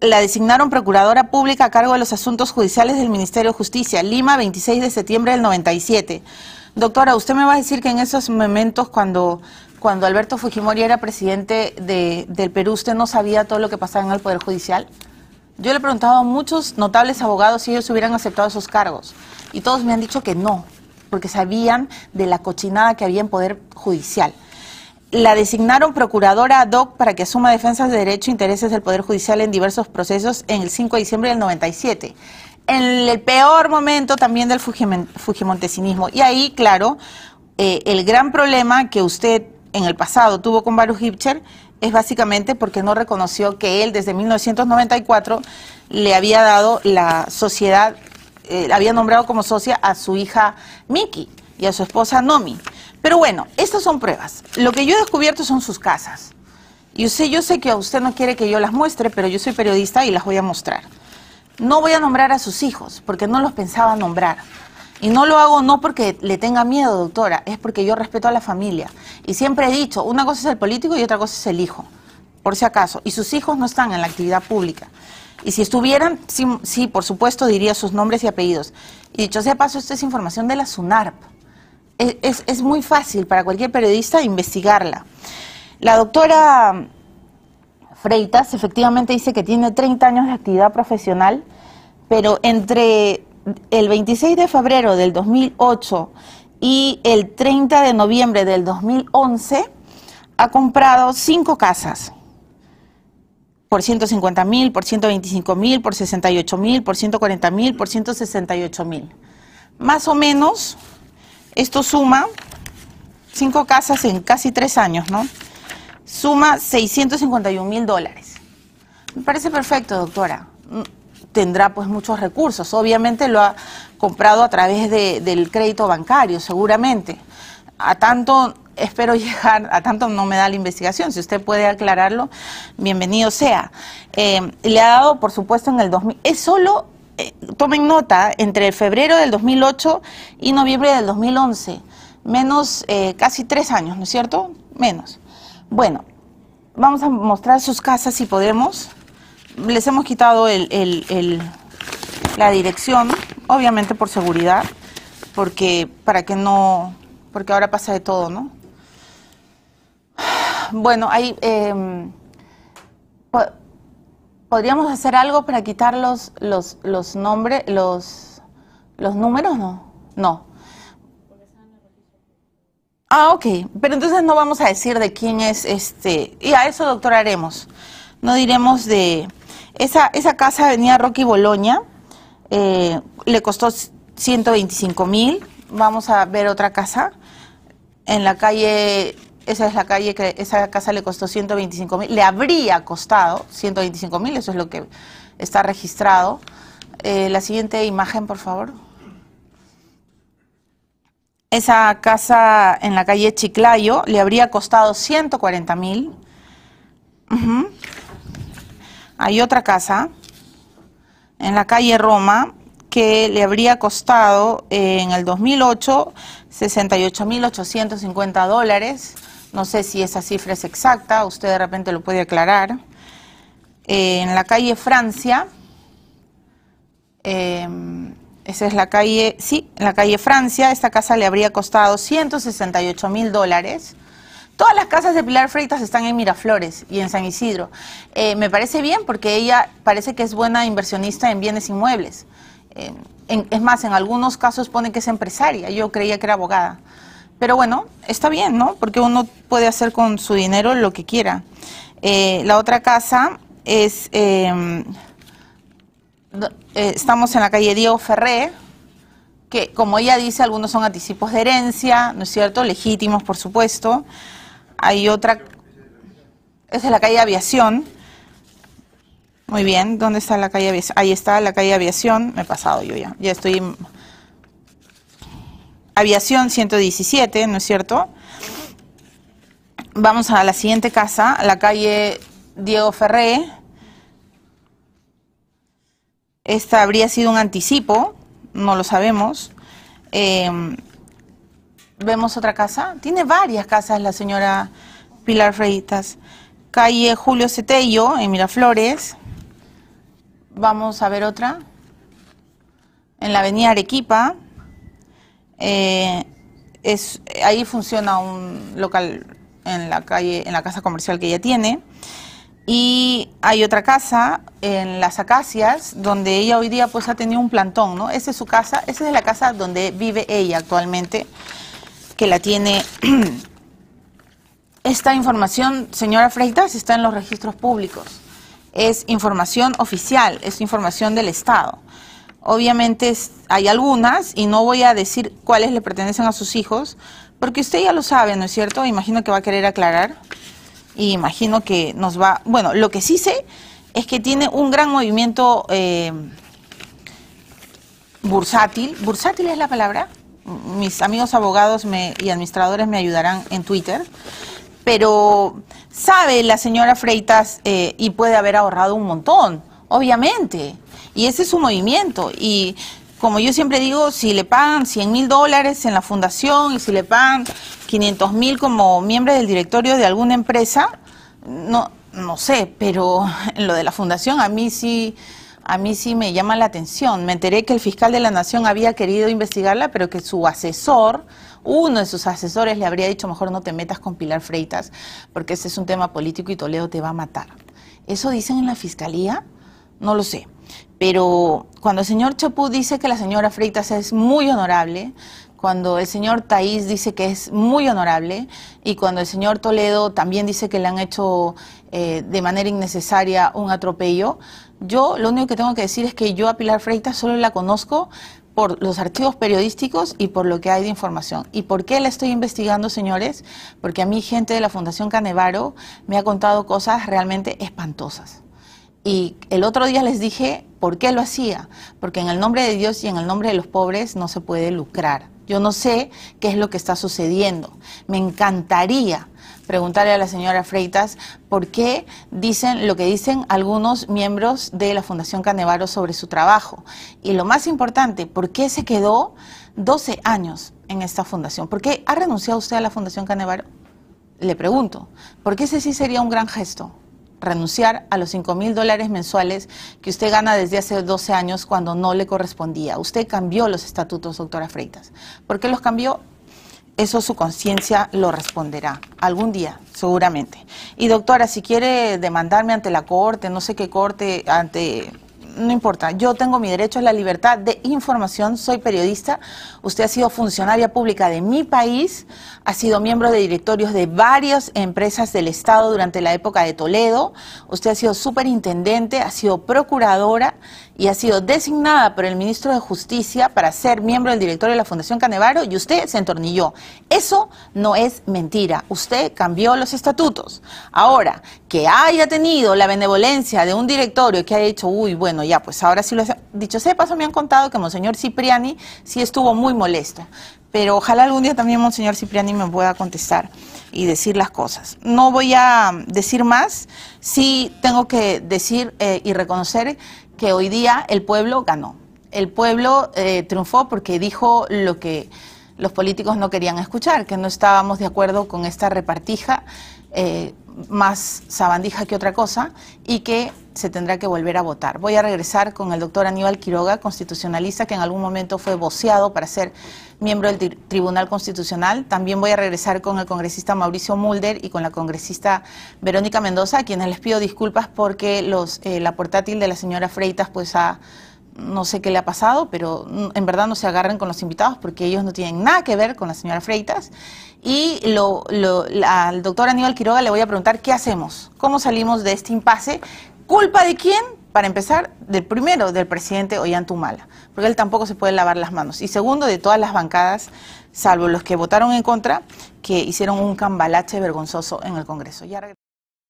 la designaron procuradora pública a cargo de los asuntos judiciales del Ministerio de Justicia, Lima, 26 de septiembre del 97. Doctora, usted me va a decir que en esos momentos, cuando, cuando Alberto Fujimori era presidente de, del Perú, ¿usted no sabía todo lo que pasaba en el Poder Judicial? Yo le he preguntado a muchos notables abogados si ellos hubieran aceptado esos cargos y todos me han dicho que no, porque sabían de la cochinada que había en Poder Judicial la designaron procuradora ad hoc para que asuma defensas de derecho e intereses del Poder Judicial en diversos procesos en el 5 de diciembre del 97 en el peor momento también del fujimontesinismo. Y ahí, claro, eh, el gran problema que usted en el pasado tuvo con Baruch Hipcher es básicamente porque no reconoció que él desde 1994 le había dado la sociedad, eh, había nombrado como socia a su hija Miki y a su esposa Nomi. Pero bueno, estas son pruebas. Lo que yo he descubierto son sus casas. Yo sé, yo sé que a usted no quiere que yo las muestre, pero yo soy periodista y las voy a mostrar. No voy a nombrar a sus hijos, porque no los pensaba nombrar. Y no lo hago no porque le tenga miedo, doctora, es porque yo respeto a la familia. Y siempre he dicho, una cosa es el político y otra cosa es el hijo, por si acaso. Y sus hijos no están en la actividad pública. Y si estuvieran, sí, por supuesto, diría sus nombres y apellidos. Y dicho sea paso, esta es información de la SUNARP es, muy fácil para cualquier periodista investigarla. La doctora Freitas efectivamente dice que tiene 30 años de actividad profesional, pero entre el 26 de febrero del 2008 y el 30 de noviembre del 2011 ha comprado cinco casas por 150 mil, por 125 mil, por 68 mil, por 140 mil, por 168 mil. Más o menos esto suma cinco casas en casi tres años, ¿no? Suma 651 mil dólares. Me parece perfecto, doctora. Mm, tendrá pues muchos recursos. Obviamente lo ha comprado a través del crédito bancario, seguramente. A tanto espero llegar, a tanto no me da la investigación, si usted puede aclararlo, bienvenido sea. Eh, le ha dado, por supuesto, en el 2000, es solo tomen nota, entre febrero del 2008 y noviembre del 2011, menos eh, casi tres años, ¿no es cierto? Menos. Bueno, vamos a mostrar sus casas si podemos. Les hemos quitado el, la dirección, obviamente por seguridad, porque para que no, porque ahora pasa de todo, ¿no? Bueno, hay, em, ¿Podríamos hacer algo para quitar los, los, nombres, los, los números? No, no. Ah, ok. Pero entonces no vamos a decir de quién es este. Y a eso, doctor, haremos. No diremos de. Esa, esa casa venía Rocky Boloña. Eh, le costó 125 mil. Vamos a ver otra casa en la calle esa es la calle que esa casa le costó 125 mil, le habría costado 125 mil, eso es lo que está registrado. Eh, la siguiente imagen, por favor. Esa casa en la calle Chiclayo le habría costado 140 mil. Hay otra casa en la calle Roma que le habría costado eh, en el 2008 68.850 dólares. No sé si esa cifra es exacta, usted de repente lo puede aclarar. Eh, en la calle Francia, em, esa es la calle, sí, la calle Francia, esta casa le habría costado 168 mil dólares. Todas las casas de Pilar Freitas están en Miraflores y en San Isidro. Eh, me parece bien porque ella parece que es buena inversionista en bienes inmuebles. es más, en algunos casos pone que es empresaria. Yo creía que era abogada. Pero bueno, está bien, ¿no? Porque uno puede hacer con su dinero lo que quiera. Eh, la otra casa es, em, eh, estamos en la calle Diego Ferré, que como ella dice, algunos son anticipos de herencia, ¿no es cierto? Legítimos, por supuesto. Hay otra, es de la calle Aviación. Muy bien, ¿dónde está la calle Aviación? Ahí está la calle Aviación, me he pasado yo ya, ya estoy aviación 117, ¿no es cierto? Vamos a la siguiente casa, la calle Diego Ferré. Esta habría sido un anticipo, no lo sabemos. Em, vemos otra casa. Tiene varias casas la señora Pilar Freitas. Calle Julio Cetello, en Miraflores. Vamos a ver otra. En la avenida Arequipa. Eh, es, ahí funciona un local en la calle, en la casa comercial que ella tiene. Y hay otra casa en las Acacias, donde ella hoy día pues ha tenido un plantón, ¿no? Esa es su casa, esa es la casa donde vive ella actualmente, que la tiene. Esta información, señora Freitas, está en los registros públicos. Es información oficial, es información del Estado. Obviamente hay algunas, y no voy a decir cuáles le pertenecen a sus hijos, porque usted ya lo sabe, ¿no es cierto? Imagino que va a querer aclarar. Y imagino que nos va... Bueno, lo que sí sé es que tiene un gran movimiento eh, bursátil. ¿Bursátil es la palabra? Mis amigos abogados y administradores me ayudarán en Twitter. Pero sabe la señora Freitas eh, y puede haber ahorrado un montón, obviamente. Y ese es su movimiento. Y como yo siempre digo, si le pagan 100 mil dólares en la fundación y si le pagan 500 mil como miembro del directorio de alguna empresa, no, no sé, pero en lo de la fundación a mí sí... A mí sí me llama la atención. Me enteré que el fiscal de la Nación había querido investigarla, pero que su asesor, uno de sus asesores, le habría dicho, mejor no te metas con Pilar Freitas, porque ese es un tema político y Toledo te va a matar. ¿Eso dicen en la fiscalía? No lo sé. Pero cuando el señor Chaput dice que la señora Freitas es muy honorable, cuando el señor Taís dice que es muy honorable y cuando el señor Toledo también dice que le han hecho eh, de manera innecesaria un atropello, yo lo único que tengo que decir es que yo a Pilar Freitas solo la conozco por los archivos periodísticos y por lo que hay de información. ¿Y por qué la estoy investigando, señores? Porque a mí gente de la Fundación Canevaro me ha contado cosas realmente espantosas. Y el otro día les dije por qué lo hacía, porque en el nombre de Dios y en el nombre de los pobres no se puede lucrar. Yo no sé qué es lo que está sucediendo. Me encantaría preguntarle a la señora Freitas por qué dicen lo que dicen algunos miembros de la Fundación Canevaro sobre su trabajo. Y lo más importante, ¿por qué se quedó 12 años en esta fundación? ¿Por qué ha renunciado usted a la Fundación Canevaro? Le pregunto, porque ese sí sería un gran gesto renunciar a los 5 mil dólares mensuales que usted gana desde hace 12 años cuando no le correspondía. Usted cambió los estatutos, doctora Freitas. ¿Por qué los cambió? Eso su conciencia lo responderá algún día, seguramente. Y doctora, si quiere demandarme ante la corte, no sé qué corte, ante no importa, yo tengo mi derecho a la libertad de información, soy periodista, usted ha sido funcionaria pública de mi país, ha sido miembro de directorios de varias empresas del Estado durante la época de Toledo, usted ha sido superintendente, ha sido procuradora y ha sido designada por el ministro de Justicia para ser miembro del directorio de la Fundación Canevaro y usted se entornilló. Eso no es mentira. Usted cambió los estatutos. Ahora, que haya tenido la benevolencia de un directorio que haya dicho, uy, bueno, ya, pues ahora sí lo ha dicho. sepaso paso, me han contado que Monseñor Cipriani sí estuvo muy molesto. Pero ojalá algún día también Monseñor Cipriani me pueda contestar y decir las cosas. No voy a decir más, sí tengo que decir eh, y reconocer que hoy día el pueblo ganó. El pueblo eh, triunfó porque dijo lo que los políticos no querían escuchar, que no estábamos de acuerdo con esta repartija eh, más sabandija que otra cosa y que se tendrá que volver a votar. Voy a regresar con el doctor Aníbal Quiroga, constitucionalista, que en algún momento fue voceado para ser miembro del Tribunal Constitucional. También voy a regresar con el congresista Mauricio Mulder y con la congresista Verónica Mendoza, a quienes les pido disculpas porque los, eh, la portátil de la señora Freitas pues no sé qué le ha pasado, pero mm, en verdad no se agarren con los invitados porque ellos no tienen nada que ver con la señora Freitas. Y lo, al doctor Aníbal Quiroga le voy a preguntar qué hacemos, cómo salimos de este impasse ¿Culpa de quién? Para empezar, del primero, del presidente Ollantumala, porque él tampoco se puede lavar las manos. Y segundo, de todas las bancadas, salvo los que votaron en contra, que hicieron un cambalache vergonzoso en el Congreso.